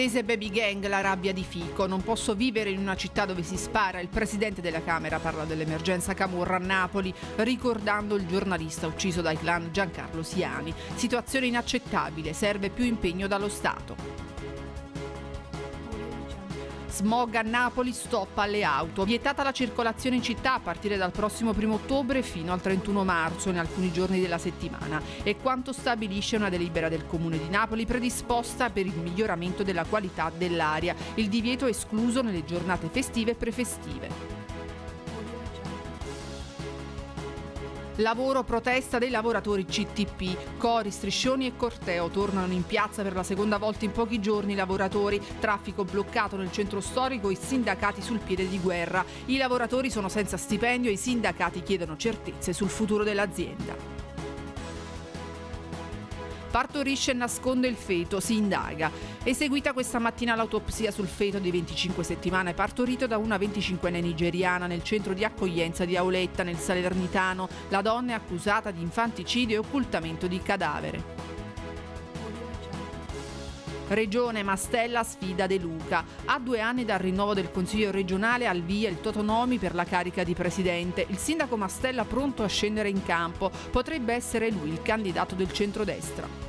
Maltese baby gang, la rabbia di Fico. Non posso vivere in una città dove si spara. Il presidente della Camera parla dell'emergenza Camorra a Napoli, ricordando il giornalista ucciso dai clan Giancarlo Siani. Situazione inaccettabile, serve più impegno dallo Stato smog a Napoli, stop alle auto. Vietata la circolazione in città a partire dal prossimo 1 ottobre fino al 31 marzo in alcuni giorni della settimana. È quanto stabilisce una delibera del Comune di Napoli predisposta per il miglioramento della qualità dell'aria. Il divieto è escluso nelle giornate festive e prefestive. Lavoro protesta dei lavoratori CTP. Cori, striscioni e corteo tornano in piazza per la seconda volta in pochi giorni i lavoratori. Traffico bloccato nel centro storico, e sindacati sul piede di guerra. I lavoratori sono senza stipendio e i sindacati chiedono certezze sul futuro dell'azienda. Partorisce e nasconde il feto, si indaga. Eseguita questa mattina l'autopsia sul feto di 25 settimane partorito da una 25enne nigeriana nel centro di accoglienza di Auletta nel Salernitano. La donna è accusata di infanticidio e occultamento di cadavere. Regione Mastella sfida De Luca. A due anni dal rinnovo del Consiglio regionale al via il Totonomi per la carica di presidente. Il sindaco Mastella pronto a scendere in campo. Potrebbe essere lui il candidato del centrodestra.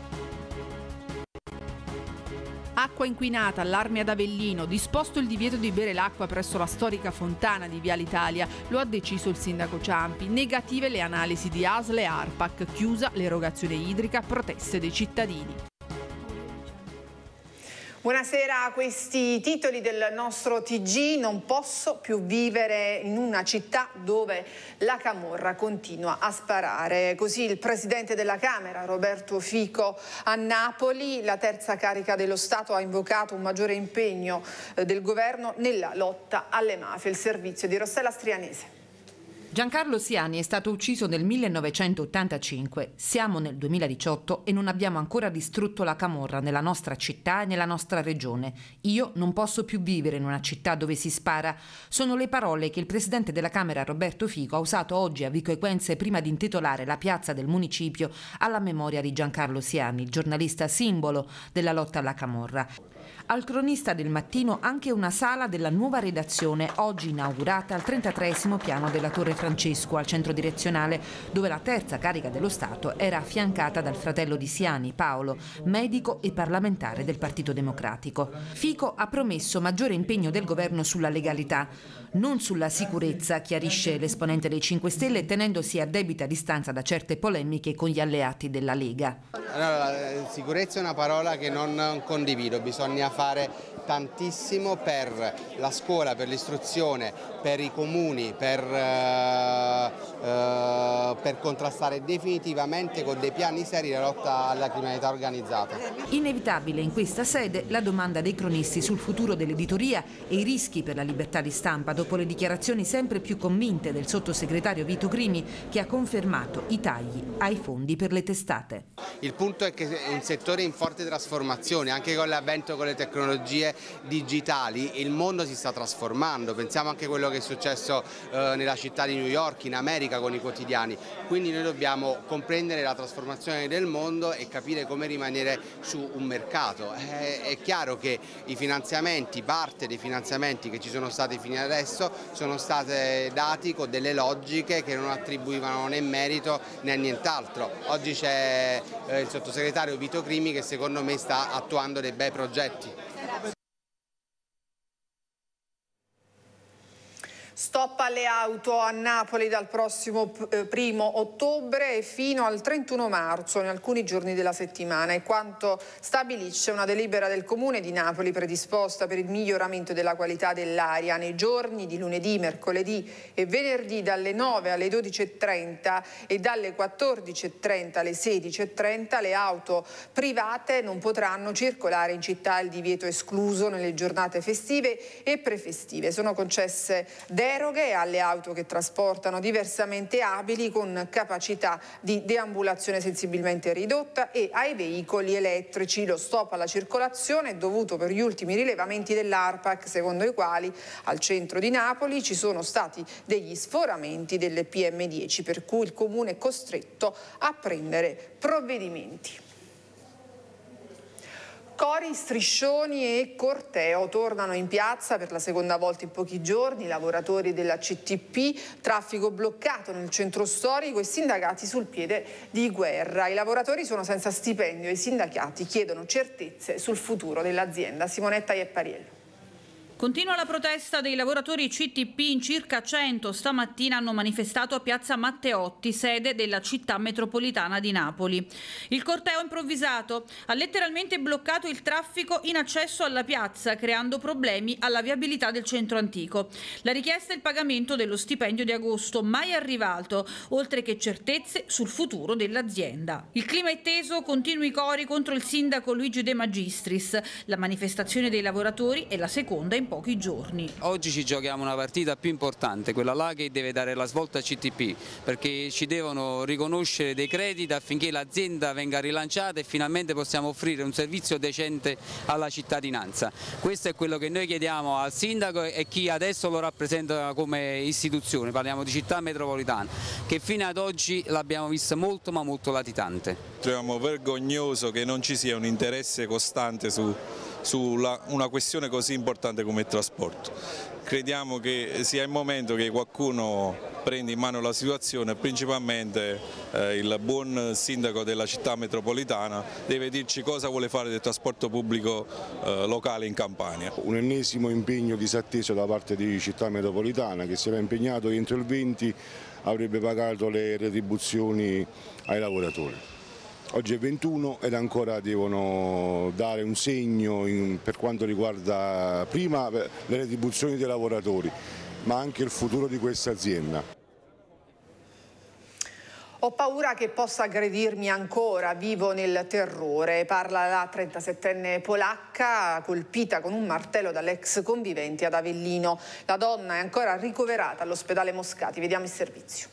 Acqua inquinata, allarme ad Avellino, disposto il divieto di bere l'acqua presso la storica fontana di Viale Italia, lo ha deciso il sindaco Ciampi. Negative le analisi di Asle e ARPAC, chiusa l'erogazione idrica, proteste dei cittadini. Buonasera a questi titoli del nostro TG. Non posso più vivere in una città dove la camorra continua a sparare. Così il presidente della Camera, Roberto Fico, a Napoli, la terza carica dello Stato, ha invocato un maggiore impegno eh, del governo nella lotta alle mafie. Il servizio di Rossella Strianese. Giancarlo Siani è stato ucciso nel 1985. Siamo nel 2018 e non abbiamo ancora distrutto la camorra nella nostra città e nella nostra regione. Io non posso più vivere in una città dove si spara. Sono le parole che il presidente della Camera Roberto Fico ha usato oggi a Vico Equense prima di intitolare la piazza del municipio alla memoria di Giancarlo Siani, giornalista simbolo della lotta alla camorra. Al cronista del mattino anche una sala della nuova redazione, oggi inaugurata al 33 piano della Torre Francesco al centro direzionale dove la terza carica dello Stato era affiancata dal fratello di Siani, Paolo, medico e parlamentare del Partito Democratico. Fico ha promesso maggiore impegno del governo sulla legalità, non sulla sicurezza, chiarisce l'esponente dei 5 Stelle tenendosi a debita distanza da certe polemiche con gli alleati della Lega. No, sicurezza è una parola che non condivido, bisogna fare tantissimo per la scuola, per l'istruzione, per i comuni, per eh, eh, per contrastare definitivamente con dei piani seri la lotta alla criminalità organizzata. Inevitabile in questa sede la domanda dei cronisti sul futuro dell'editoria e i rischi per la libertà di stampa dopo le dichiarazioni sempre più convinte del sottosegretario Vito Crimi che ha confermato i tagli ai fondi per le testate. Il punto è che è un settore in forte trasformazione, anche con l'avvento con le tecnologie digitali il mondo si sta trasformando, pensiamo anche a quello che è successo eh, nella città di New York, in America con i quotidiani, quindi noi dobbiamo comprendere la trasformazione del mondo e capire come rimanere su un mercato. È, eh, è chiaro che i finanziamenti, parte dei finanziamenti che ci sono stati fino adesso sono stati dati con delle logiche che non attribuivano né merito né nient'altro. Oggi c'è eh, il sottosegretario Vito Crimi che secondo me sta attuando dei bei progetti. Stop alle auto a Napoli dal prossimo eh, primo ottobre e fino al 31 marzo, in alcuni giorni della settimana, è quanto stabilisce una delibera del Comune di Napoli predisposta per il miglioramento della qualità dell'aria nei giorni di lunedì, mercoledì e venerdì dalle 9 alle 12.30 e dalle 14.30 alle 16.30 le auto private non potranno circolare in città, il divieto escluso nelle giornate festive e prefestive. Sono concesse delle deroghe alle auto che trasportano diversamente abili con capacità di deambulazione sensibilmente ridotta e ai veicoli elettrici. Lo stop alla circolazione è dovuto per gli ultimi rilevamenti dell'ARPAC, secondo i quali al centro di Napoli ci sono stati degli sforamenti delle PM10, per cui il comune è costretto a prendere provvedimenti. Cori, striscioni e corteo tornano in piazza per la seconda volta in pochi giorni, lavoratori della CTP, traffico bloccato nel centro storico e sindacati sul piede di guerra. I lavoratori sono senza stipendio e i sindacati chiedono certezze sul futuro dell'azienda. Simonetta Ieppariello. Continua la protesta dei lavoratori CTP in circa 100. Stamattina hanno manifestato a piazza Matteotti, sede della città metropolitana di Napoli. Il corteo improvvisato ha letteralmente bloccato il traffico in accesso alla piazza, creando problemi alla viabilità del centro antico. La richiesta è il pagamento dello stipendio di agosto, mai arrivato, oltre che certezze sul futuro dell'azienda. Il clima è teso, continui i cori contro il sindaco Luigi De Magistris. La manifestazione dei lavoratori è la seconda in pochi giorni. Oggi ci giochiamo una partita più importante, quella là che deve dare la svolta al CTP, perché ci devono riconoscere dei crediti affinché l'azienda venga rilanciata e finalmente possiamo offrire un servizio decente alla cittadinanza. Questo è quello che noi chiediamo al sindaco e chi adesso lo rappresenta come istituzione, parliamo di città metropolitana, che fino ad oggi l'abbiamo vista molto ma molto latitante. Troviamo vergognoso che non ci sia un interesse costante su su una questione così importante come il trasporto. Crediamo che sia il momento che qualcuno prenda in mano la situazione, principalmente eh, il buon sindaco della città metropolitana deve dirci cosa vuole fare del trasporto pubblico eh, locale in Campania. Un ennesimo impegno disatteso da parte di città metropolitana che si era impegnato entro il 20 avrebbe pagato le retribuzioni ai lavoratori. Oggi è 21 ed ancora devono dare un segno in, per quanto riguarda prima le retribuzioni dei lavoratori ma anche il futuro di questa azienda. Ho paura che possa aggredirmi ancora, vivo nel terrore, parla la 37enne polacca colpita con un martello dall'ex convivente ad Avellino. La donna è ancora ricoverata all'ospedale Moscati, vediamo il servizio.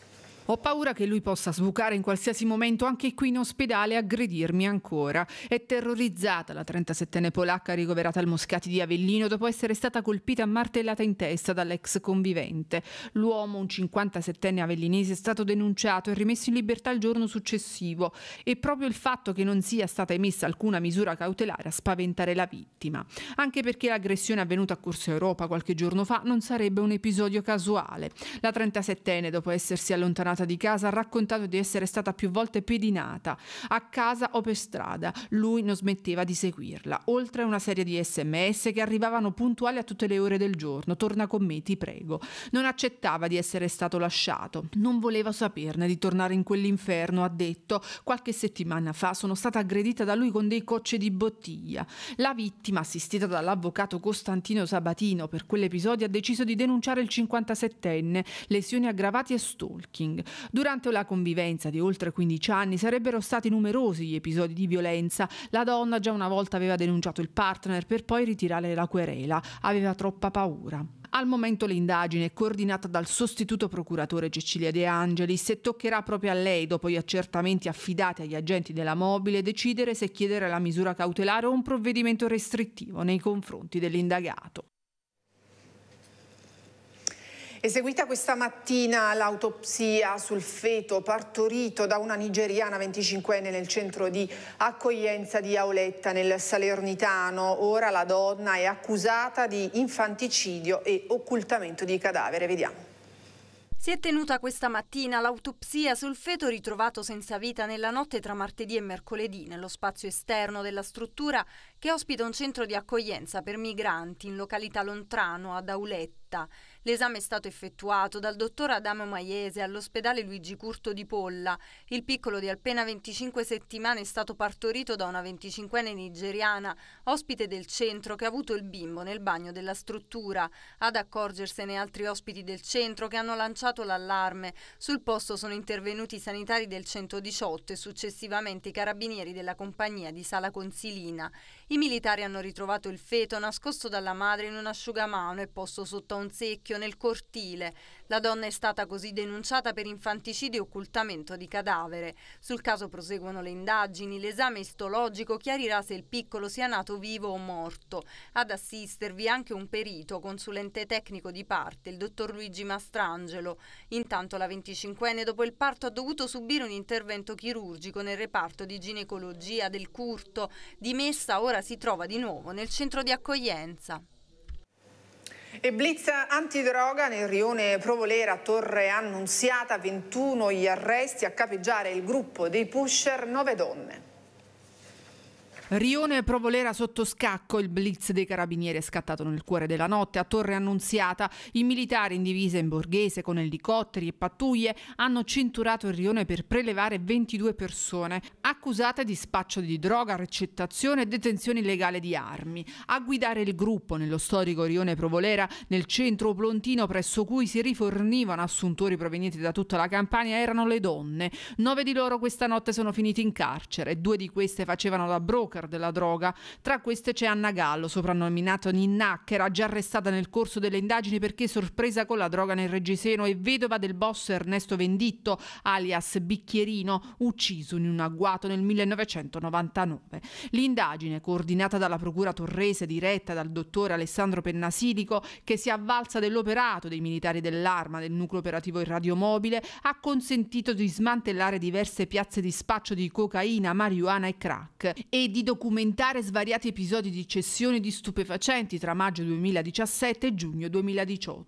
Ho paura che lui possa sbucare in qualsiasi momento anche qui in ospedale e aggredirmi ancora. È terrorizzata la 37enne polacca ricoverata al Moscati di Avellino dopo essere stata colpita a martellata in testa dall'ex convivente. L'uomo, un 57enne avellinese, è stato denunciato e rimesso in libertà il giorno successivo e proprio il fatto che non sia stata emessa alcuna misura cautelare a spaventare la vittima. Anche perché l'aggressione avvenuta a Corso Europa qualche giorno fa non sarebbe un episodio casuale. La 37enne, dopo essersi allontanata allontanata di casa ha raccontato di essere stata più volte pedinata, a casa o per strada. Lui non smetteva di seguirla, oltre a una serie di sms che arrivavano puntuali a tutte le ore del giorno. Torna con me, ti prego. Non accettava di essere stato lasciato, non voleva saperne di tornare in quell'inferno, ha detto. Qualche settimana fa sono stata aggredita da lui con dei cocci di bottiglia. La vittima, assistita dall'avvocato Costantino Sabatino per quell'episodio, ha deciso di denunciare il 57enne, lesioni aggravate e stalking. Durante la convivenza di oltre 15 anni sarebbero stati numerosi gli episodi di violenza. La donna già una volta aveva denunciato il partner per poi ritirare la querela. Aveva troppa paura. Al momento l'indagine è coordinata dal sostituto procuratore Cecilia De Angelis e toccherà proprio a lei, dopo gli accertamenti affidati agli agenti della mobile, decidere se chiedere la misura cautelare o un provvedimento restrittivo nei confronti dell'indagato. Eseguita questa mattina l'autopsia sul feto partorito da una nigeriana 25enne nel centro di accoglienza di Auletta nel Salernitano. Ora la donna è accusata di infanticidio e occultamento di cadavere. Vediamo. Si è tenuta questa mattina l'autopsia sul feto ritrovato senza vita nella notte tra martedì e mercoledì nello spazio esterno della struttura che ospita un centro di accoglienza per migranti in località Lontrano, ad Auletta. L'esame è stato effettuato dal dottor Adamo Maiese all'ospedale Luigi Curto di Polla. Il piccolo di appena 25 settimane è stato partorito da una 25enne nigeriana, ospite del centro, che ha avuto il bimbo nel bagno della struttura. Ad accorgersene altri ospiti del centro che hanno lanciato l'allarme. Sul posto sono intervenuti i sanitari del 118 e successivamente i carabinieri della compagnia di Sala Consilina. I militari hanno ritrovato il feto nascosto dalla madre in un asciugamano e posto sotto a un secchio nel cortile. La donna è stata così denunciata per infanticidio e occultamento di cadavere. Sul caso proseguono le indagini, l'esame istologico chiarirà se il piccolo sia nato vivo o morto. Ad assistervi anche un perito, consulente tecnico di parte, il dottor Luigi Mastrangelo. Intanto la 25enne dopo il parto ha dovuto subire un intervento chirurgico nel reparto di ginecologia del Curto. Dimessa ora si trova di nuovo nel centro di accoglienza. E blitz antidroga nel rione Provolera, Torre Annunziata, 21 gli arresti a capeggiare il gruppo dei pusher, 9 donne. Rione Provolera sotto scacco, il blitz dei carabinieri è scattato nel cuore della notte a Torre Annunziata. I militari in divisa in borghese con elicotteri e pattuglie hanno cinturato il rione per prelevare 22 persone accusate di spaccio di droga, recettazione e detenzione illegale di armi. A guidare il gruppo nello storico rione Provolera, nel centro plontino presso cui si rifornivano assuntori provenienti da tutta la Campania, erano le donne. Nove di loro questa notte sono finiti in carcere, due di queste facevano da broker rocker della droga. Tra queste c'è Anna Gallo, soprannominata soprannominato era già arrestata nel corso delle indagini perché sorpresa con la droga nel Reggiseno e vedova del boss Ernesto Venditto, alias Bicchierino, ucciso in un agguato nel 1999. L'indagine, coordinata dalla Procura Torrese, diretta dal dottore Alessandro Pennasilico, che si avvalsa dell'operato dei militari dell'arma del nucleo operativo irradiomobile, ha consentito di smantellare diverse piazze di spaccio di cocaina, marijuana e crack e di documentare svariati episodi di cessione di stupefacenti tra maggio 2017 e giugno 2018.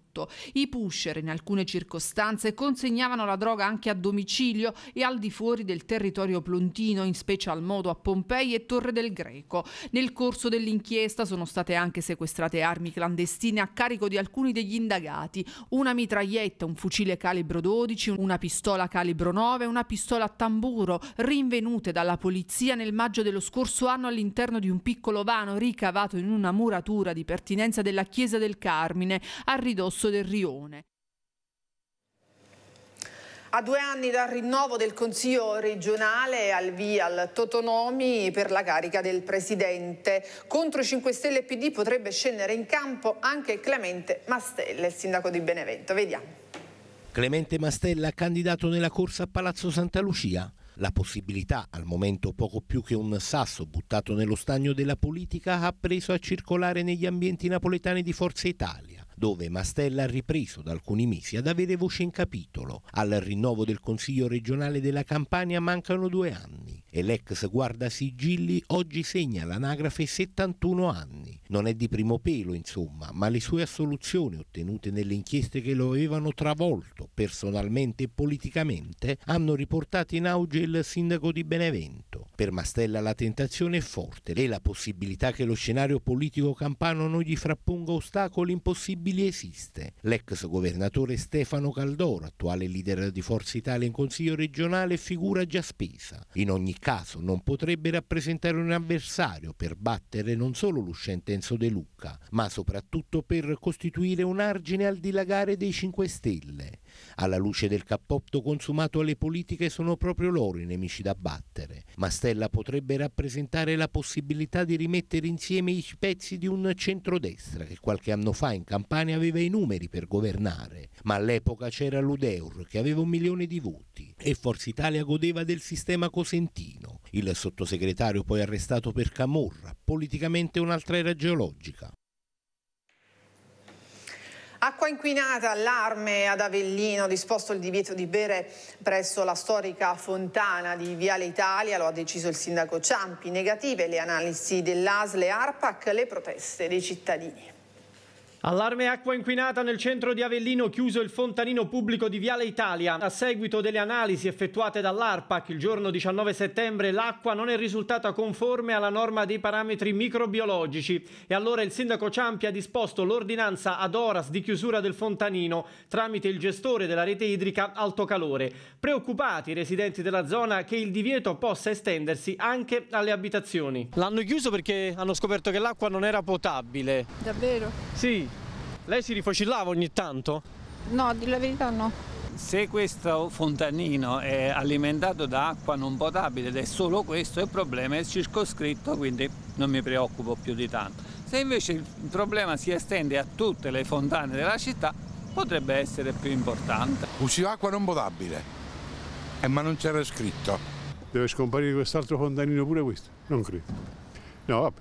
I pusher in alcune circostanze consegnavano la droga anche a domicilio e al di fuori del territorio plontino, in special modo a Pompei e Torre del Greco. Nel corso dell'inchiesta sono state anche sequestrate armi clandestine a carico di alcuni degli indagati, una mitraglietta, un fucile calibro 12, una pistola calibro 9, e una pistola a tamburo, rinvenute dalla polizia nel maggio dello scorso anno anno all'interno di un piccolo vano ricavato in una muratura di pertinenza della chiesa del Carmine, a ridosso del rione. A due anni dal rinnovo del Consiglio regionale al via al Totonomi per la carica del Presidente. Contro 5 Stelle e PD potrebbe scendere in campo anche Clemente Mastella, il sindaco di Benevento. Vediamo. Clemente Mastella, candidato nella corsa a Palazzo Santa Lucia. La possibilità, al momento poco più che un sasso buttato nello stagno della politica, ha preso a circolare negli ambienti napoletani di Forza Italia dove Mastella ha ripreso da alcuni mesi ad avere voce in capitolo. Al rinnovo del Consiglio regionale della Campania mancano due anni e l'ex guardasigilli oggi segna l'anagrafe 71 anni. Non è di primo pelo, insomma, ma le sue assoluzioni ottenute nelle inchieste che lo avevano travolto personalmente e politicamente hanno riportato in auge il sindaco di Benevento. Per Mastella la tentazione è forte e la possibilità che lo scenario politico campano non gli frapponga ostacoli impossibili esiste. L'ex governatore Stefano Caldoro, attuale leader di Forza Italia in Consiglio regionale, figura già spesa. In ogni caso non potrebbe rappresentare un avversario per battere non solo l'uscente Enzo De Lucca, ma soprattutto per costituire un argine al dilagare dei 5 Stelle. Alla luce del cappotto consumato alle politiche sono proprio loro i nemici da battere. Mastella potrebbe rappresentare la possibilità di rimettere insieme i pezzi di un centrodestra che qualche anno fa in Campania aveva i numeri per governare, ma all'epoca c'era l'Udeur che aveva un milione di voti e Forza Italia godeva del sistema cosentino. Il sottosegretario poi arrestato per camorra, politicamente un'altra era geologica. Acqua inquinata, allarme ad Avellino, disposto il divieto di bere presso la storica fontana di Viale Italia, lo ha deciso il sindaco Ciampi, negative le analisi dell'ASLE ARPAC, le proteste dei cittadini. Allarme acqua inquinata nel centro di Avellino, chiuso il fontanino pubblico di Viale Italia. A seguito delle analisi effettuate dall'ARPAC il giorno 19 settembre, l'acqua non è risultata conforme alla norma dei parametri microbiologici e allora il sindaco Ciampi ha disposto l'ordinanza ad horas di chiusura del fontanino tramite il gestore della rete idrica Alto Calore. Preoccupati i residenti della zona che il divieto possa estendersi anche alle abitazioni. L'hanno chiuso perché hanno scoperto che l'acqua non era potabile. Davvero? Sì. Lei si rifocillava ogni tanto? No, di la verità no. Se questo fontanino è alimentato da acqua non potabile ed è solo questo, il problema è circoscritto, quindi non mi preoccupo più di tanto. Se invece il problema si estende a tutte le fontane della città, potrebbe essere più importante. Usciva acqua non potabile, eh, ma non c'era scritto. Deve scomparire quest'altro fontanino pure questo? Non credo. No, vabbè,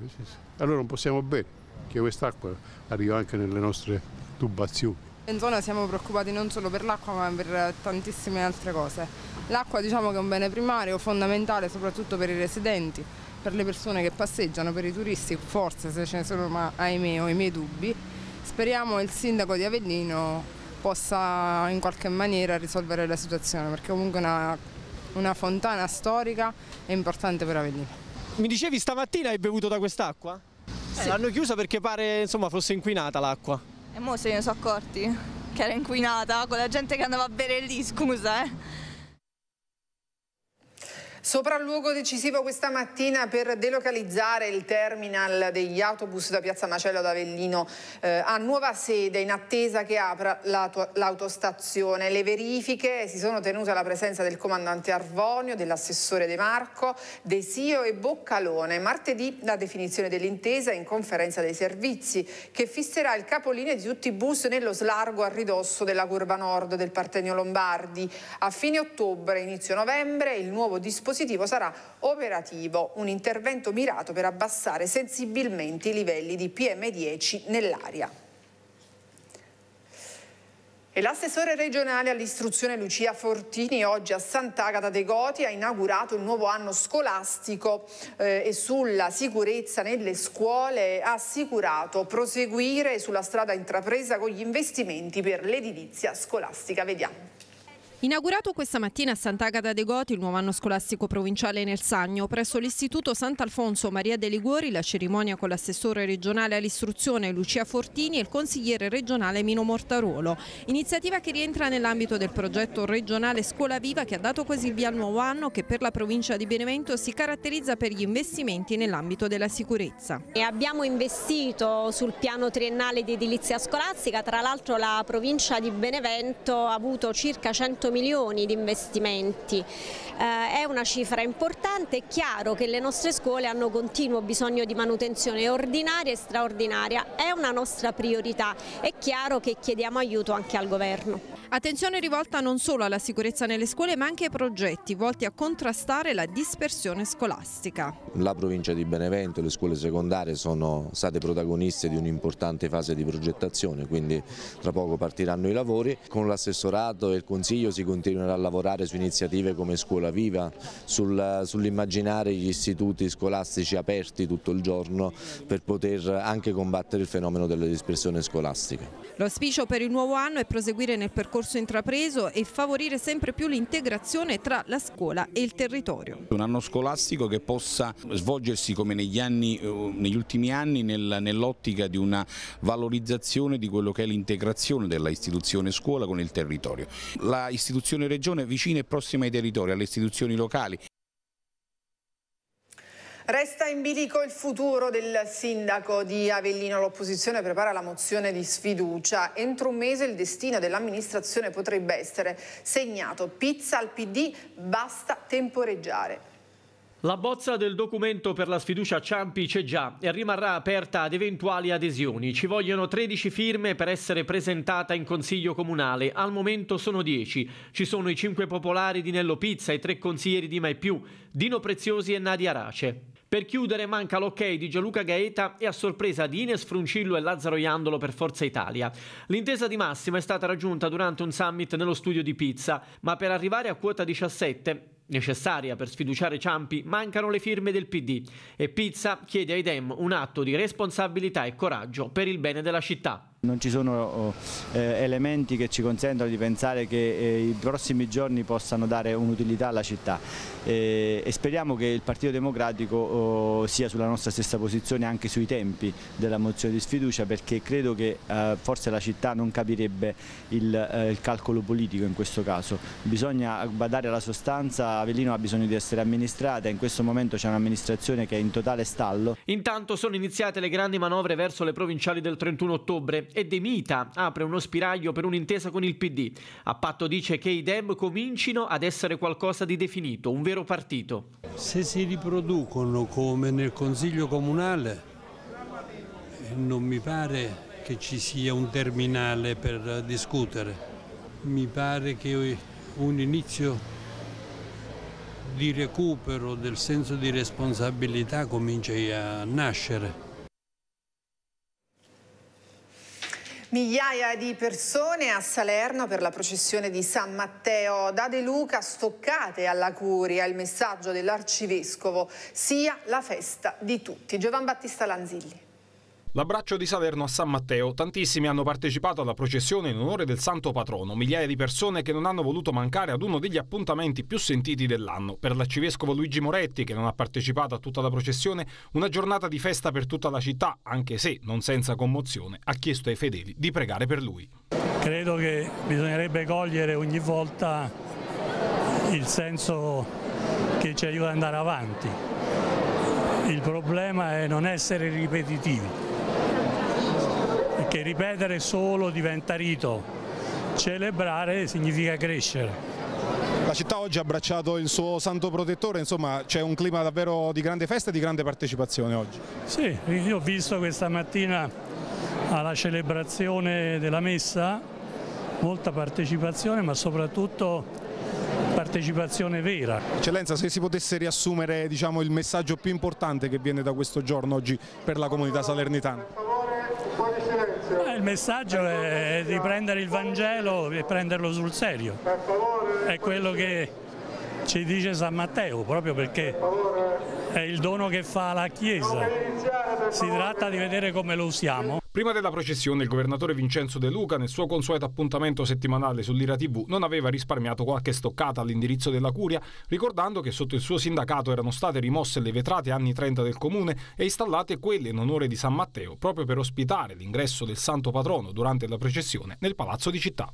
allora non possiamo bere che quest'acqua arriva anche nelle nostre tubazioni. In zona siamo preoccupati non solo per l'acqua ma per tantissime altre cose. L'acqua diciamo che è un bene primario, fondamentale soprattutto per i residenti, per le persone che passeggiano, per i turisti, forse se ce ne sono, ma ahimè ho i miei dubbi. Speriamo il sindaco di Avellino possa in qualche maniera risolvere la situazione perché comunque una, una fontana storica è importante per Avellino. Mi dicevi stamattina hai bevuto da quest'acqua? Eh, sì. L'hanno chiusa perché pare insomma, fosse inquinata l'acqua. E mo se ne sono accorti che era inquinata, con la gente che andava a bere lì, scusa eh. Sopralluogo decisivo questa mattina per delocalizzare il terminal degli autobus da Piazza Macello ad Avellino eh, a nuova sede in attesa che apra l'autostazione. Le verifiche si sono tenute alla presenza del comandante Arvonio, dell'assessore De Marco, Desio e Boccalone. Martedì la definizione dell'intesa in conferenza dei servizi che fisserà il capolinea di tutti i bus nello slargo a ridosso della curva nord del Partenio Lombardi. A fine ottobre, inizio novembre, il nuovo dispositivo dispositivo sarà operativo un intervento mirato per abbassare sensibilmente i livelli di PM10 nell'aria. E l'assessore regionale all'istruzione Lucia Fortini oggi a Sant'Agata dei Goti ha inaugurato il nuovo anno scolastico eh, e sulla sicurezza nelle scuole ha assicurato proseguire sulla strada intrapresa con gli investimenti per l'edilizia scolastica. Vediamo. Inaugurato questa mattina a Sant'Agata de Goti il nuovo anno scolastico provinciale nel Sagno, presso l'Istituto Sant'Alfonso Maria De Liguori la cerimonia con l'assessore regionale all'istruzione Lucia Fortini e il consigliere regionale Mino Mortaruolo, iniziativa che rientra nell'ambito del progetto regionale Scuola Viva che ha dato così il via al nuovo anno che per la provincia di Benevento si caratterizza per gli investimenti nell'ambito della sicurezza. E abbiamo investito sul piano triennale di edilizia scolastica, tra l'altro la provincia di Benevento ha avuto circa 100 800 milioni di investimenti. Eh, è una cifra importante, è chiaro che le nostre scuole hanno continuo bisogno di manutenzione ordinaria e straordinaria, è una nostra priorità, è chiaro che chiediamo aiuto anche al governo. Attenzione rivolta non solo alla sicurezza nelle scuole ma anche ai progetti volti a contrastare la dispersione scolastica. La provincia di Benevento e le scuole secondarie sono state protagoniste di un'importante fase di progettazione, quindi tra poco partiranno i lavori. Con l'assessorato e il consiglio si si continuerà a lavorare su iniziative come Scuola Viva, sul, sull'immaginare gli istituti scolastici aperti tutto il giorno per poter anche combattere il fenomeno delle dispersioni scolastiche. L'auspicio per il nuovo anno è proseguire nel percorso intrapreso e favorire sempre più l'integrazione tra la scuola e il territorio. Un anno scolastico che possa svolgersi come negli, anni, eh, negli ultimi anni nell'ottica di una valorizzazione di quello che è l'integrazione della istituzione scuola con il territorio. La istituzione istituzioni regione vicine e prossime ai territori, alle istituzioni locali, Resta in bilico il futuro del sindaco di Avellino. L'opposizione prepara la mozione di sfiducia. Entro un mese il destino dell'amministrazione potrebbe essere segnato. Pizza al PD, basta temporeggiare. La bozza del documento per la sfiducia Ciampi c'è già e rimarrà aperta ad eventuali adesioni. Ci vogliono 13 firme per essere presentata in Consiglio Comunale. Al momento sono 10. Ci sono i 5 popolari di Nello Pizza, i 3 consiglieri di Mai Più, Dino Preziosi e Nadia Race. Per chiudere manca l'ok di Gianluca Gaeta e a sorpresa di Ines Fruncillo e Lazzaro Iandolo per Forza Italia. L'intesa di massima è stata raggiunta durante un summit nello studio di Pizza, ma per arrivare a quota 17 Necessaria per sfiduciare Ciampi mancano le firme del PD e Pizza chiede ai Dem un atto di responsabilità e coraggio per il bene della città. Non ci sono eh, elementi che ci consentano di pensare che eh, i prossimi giorni possano dare un'utilità alla città eh, e speriamo che il Partito Democratico oh, sia sulla nostra stessa posizione anche sui tempi della mozione di sfiducia perché credo che eh, forse la città non capirebbe il, eh, il, calcolo politico in questo caso. Bisogna badare alla sostanza, Avellino ha bisogno di essere amministrata e in questo momento c'è un'amministrazione che è in totale stallo. Intanto sono iniziate le grandi manovre verso le provinciali del 31 ottobre e De Mita apre uno spiraglio per un'intesa con il PD. A patto dice che i Dem comincino ad essere qualcosa di definito, un vero partito. Se si riproducono come nel Consiglio Comunale, non mi pare che ci sia un terminale per discutere. Mi pare che un inizio di recupero del senso di responsabilità cominci a nascere. Migliaia di persone a Salerno per la processione di San Matteo. Da De Luca stoccate alla curia il messaggio dell'arcivescovo sia la festa di tutti. Giovan Battista Lanzilli. L'abbraccio di Salerno a San Matteo. Tantissimi hanno partecipato alla processione in onore del santo patrono, migliaia di persone che non hanno voluto mancare ad uno degli appuntamenti più sentiti dell'anno. Per l'arcivescovo Luigi Moretti, che non ha partecipato a tutta la processione, una giornata di festa per tutta la città, anche se non senza commozione, ha chiesto ai fedeli di pregare per lui. Credo che bisognerebbe cogliere ogni volta il senso che ci aiuta ad andare avanti. Il problema è non essere ripetitivi che ripetere solo diventa rito, celebrare significa crescere. La città oggi ha abbracciato il suo santo protettore, insomma c'è un clima davvero di grande festa e di grande partecipazione oggi. Sì, io ho visto questa mattina alla celebrazione della messa molta partecipazione ma soprattutto partecipazione vera. Eccellenza, se si potesse riassumere diciamo, il messaggio più importante che viene da questo giorno oggi per la comunità salernitana? Eh, il messaggio è di prendere il Vangelo e prenderlo sul serio. È quello che ci dice San Matteo, proprio perché è il dono che fa la Chiesa, si tratta di vedere come lo usiamo. Prima della processione il governatore Vincenzo De Luca nel suo consueto appuntamento settimanale sull'Ira TV non aveva risparmiato qualche stoccata all'indirizzo della Curia, ricordando che sotto il suo sindacato erano state rimosse le vetrate anni 30 del comune e installate quelle in onore di San Matteo, proprio per ospitare l'ingresso del santo patrono durante la processione nel palazzo di città.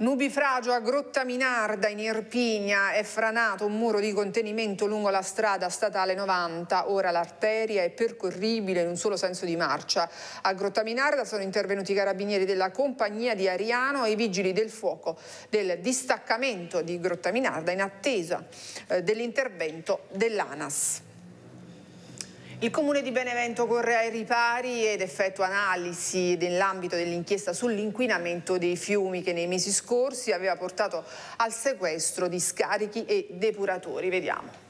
Nubifragio a Grottaminarda in Irpigna è franato un muro di contenimento lungo la strada statale 90. Ora l'arteria è percorribile in un solo senso di marcia. A Grottaminarda sono intervenuti i carabinieri della compagnia di Ariano e i vigili del fuoco del distaccamento di Grottaminarda in attesa eh, dell'intervento dell'ANAS. Il Comune di Benevento corre ai ripari ed effettua analisi nell'ambito dell'inchiesta sull'inquinamento dei fiumi che nei mesi scorsi aveva portato al sequestro di scarichi e depuratori. Vediamo.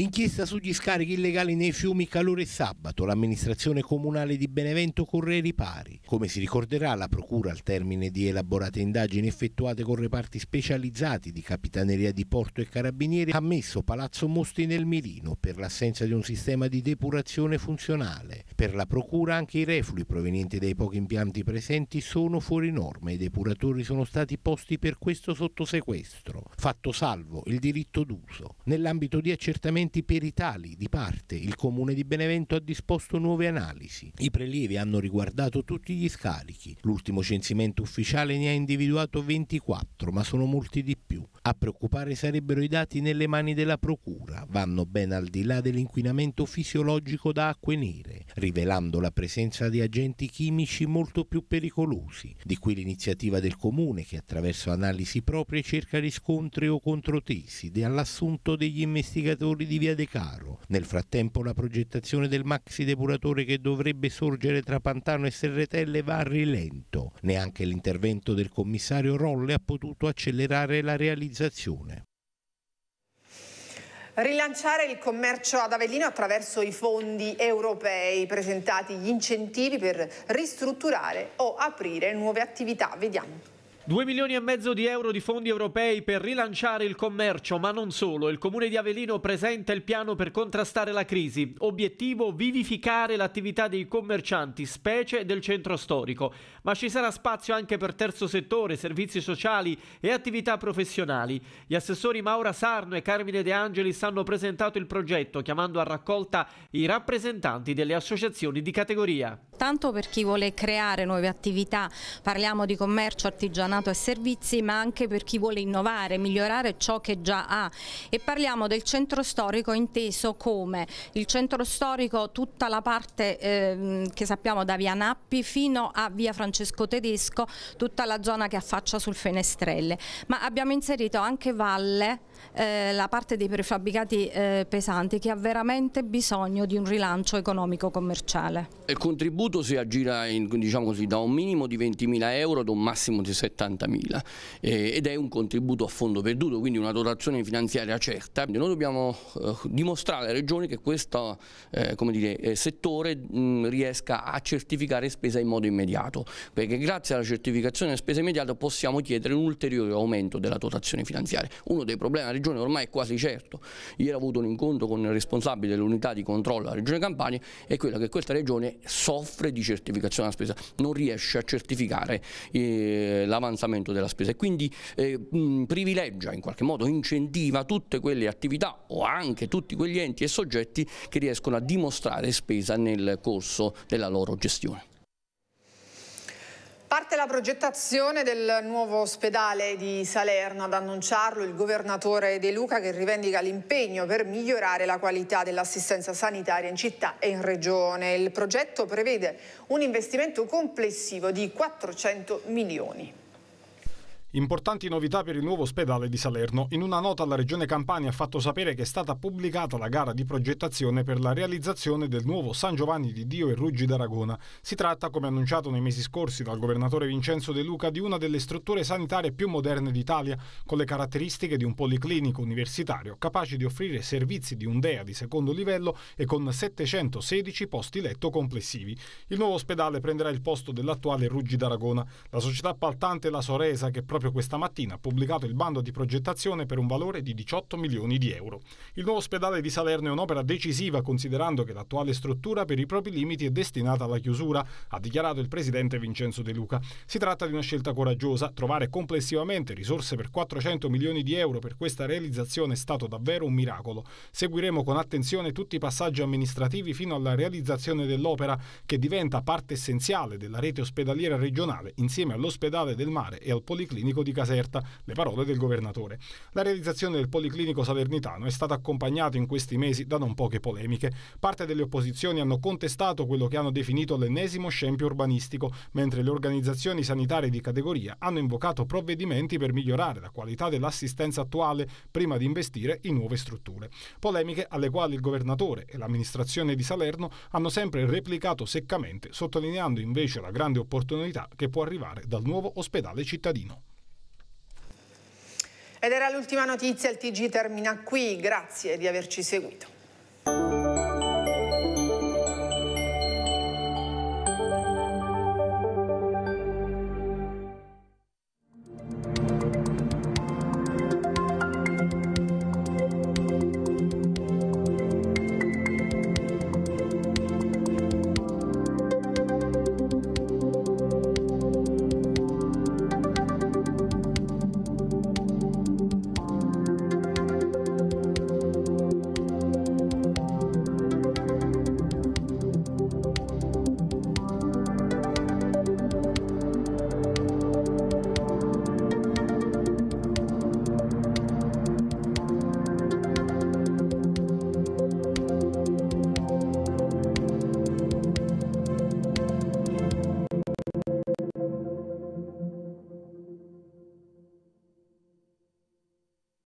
Inchiesta sugli scarichi illegali nei fiumi Calore e Sabato, l'amministrazione comunale di Benevento corre ai ripari. Come si ricorderà, la procura al termine di elaborate indagini effettuate con reparti specializzati di Capitaneria di Porto e Carabinieri ha messo Palazzo Mosti nel mirino per l'assenza di un sistema di depurazione funzionale. Per la procura anche i reflui provenienti dai pochi impianti presenti sono fuori norma e i depuratori sono stati posti per questo sotto sequestro, fatto salvo il diritto d'uso. Nell'ambito di accertamenti procedimenti peritali di parte, il comune di Benevento ha disposto nuove analisi. I prelievi hanno riguardato tutti gli scarichi. L'ultimo censimento ufficiale ne ha individuato 24, ma sono molti di più. A preoccupare sarebbero i dati nelle mani della Procura, vanno ben al di là dell'inquinamento fisiologico da acque nere, rivelando la presenza di agenti chimici molto più pericolosi, di cui l'iniziativa del Comune che attraverso analisi proprie cerca riscontri o controtesi all'assunto degli investigatori di Via De Caro. Nel frattempo la progettazione del maxi depuratore che dovrebbe sorgere tra Pantano e Serretelle va a rilento. Neanche l'intervento del commissario Rolle ha potuto accelerare la realizzazione valorizzazione. Rilanciare il commercio ad Avellino attraverso i fondi europei presentati gli incentivi per ristrutturare o aprire nuove attività. Vediamo. 2 milioni e mezzo di euro di fondi europei per rilanciare il commercio, ma non solo. Il comune di Avellino presenta il piano per contrastare la crisi. Obiettivo vivificare l'attività dei commercianti, specie del centro storico. Ma ci sarà spazio anche per terzo settore, servizi sociali e attività professionali. Gli assessori Maura Sarno e Carmine De Angelis hanno presentato il progetto, chiamando a raccolta i rappresentanti delle associazioni di categoria. Tanto per chi vuole creare nuove attività, parliamo di commercio artigianale destinato a servizi ma anche per chi vuole innovare, migliorare ciò che già ha e parliamo del centro storico inteso come il centro storico tutta la parte eh, che sappiamo da via Nappi fino a via Francesco Tedesco, tutta la zona che affaccia sul Fenestrelle, ma abbiamo inserito anche Valle eh, la parte dei prefabbricati eh, pesanti che ha veramente bisogno di un rilancio economico commerciale. Il contributo si aggira in, diciamo così, da un minimo di 20.000 euro ad un massimo di 70.000 eh, ed è un contributo a fondo perduto, quindi una dotazione finanziaria certa. Quindi noi dobbiamo eh, dimostrare alle regioni che questo eh, dire, settore mh, mm, riesca a certificare spesa in modo immediato, perché grazie alla certificazione della spesa immediata possiamo chiedere un ulteriore aumento della dotazione finanziaria. Uno dei problemi Campania, Regione ormai è quasi certo, ieri ho avuto un incontro con il responsabile dell'unità di controllo della Regione Campania e quello che questa Regione soffre di certificazione della spesa, non riesce a certificare eh, l'avanzamento della spesa e quindi eh, mh, privilegia in qualche modo, incentiva tutte quelle attività o anche tutti quegli enti e soggetti che riescono a dimostrare spesa nel corso della loro gestione. Parte la progettazione del nuovo ospedale di Salerno, ad annunciarlo il governatore De Luca che rivendica l'impegno per migliorare la qualità dell'assistenza sanitaria in città e in regione. Il progetto prevede un investimento complessivo di 400 milioni. Importanti novità per il nuovo ospedale di Salerno. In una nota la Regione Campania ha fatto sapere che è stata pubblicata la gara di progettazione per la realizzazione del nuovo San Giovanni di Dio e Ruggi d'Aragona. Si tratta, come annunciato nei mesi scorsi dal governatore Vincenzo De Luca, di una delle strutture sanitarie più moderne d'Italia, con le caratteristiche di un policlinico universitario capace di offrire servizi di un DEA di secondo livello e con 716 posti letto complessivi. Il nuovo ospedale prenderà il posto dell'attuale Ruggi d'Aragona. La società appaltante La Soresa, che proprio proprio questa mattina ha pubblicato il bando di progettazione per un valore di 18 milioni di euro. Il nuovo ospedale di Salerno è un'opera decisiva considerando che l'attuale struttura per i propri limiti è destinata alla chiusura, ha dichiarato il presidente Vincenzo De Luca. Si tratta di una scelta coraggiosa, trovare complessivamente risorse per 400 milioni di euro per questa realizzazione è stato davvero un miracolo. Seguiremo con attenzione tutti i passaggi amministrativi fino alla realizzazione dell'opera che diventa parte essenziale della rete ospedaliera regionale insieme all'ospedale del mare e al policlinico Policlinico di Caserta, le parole del governatore. La realizzazione del Policlinico Salernitano è stata accompagnata in questi mesi da non poche polemiche. Parte delle opposizioni hanno contestato quello che hanno definito l'ennesimo scempio urbanistico, mentre le organizzazioni sanitarie di categoria hanno invocato provvedimenti per migliorare la qualità dell'assistenza attuale prima di investire in nuove strutture. Polemiche alle quali il governatore e l'amministrazione di Salerno hanno sempre replicato seccamente, sottolineando invece la grande opportunità che può arrivare dal nuovo ospedale cittadino. Ed era l'ultima notizia, il TG termina qui, grazie di averci seguito.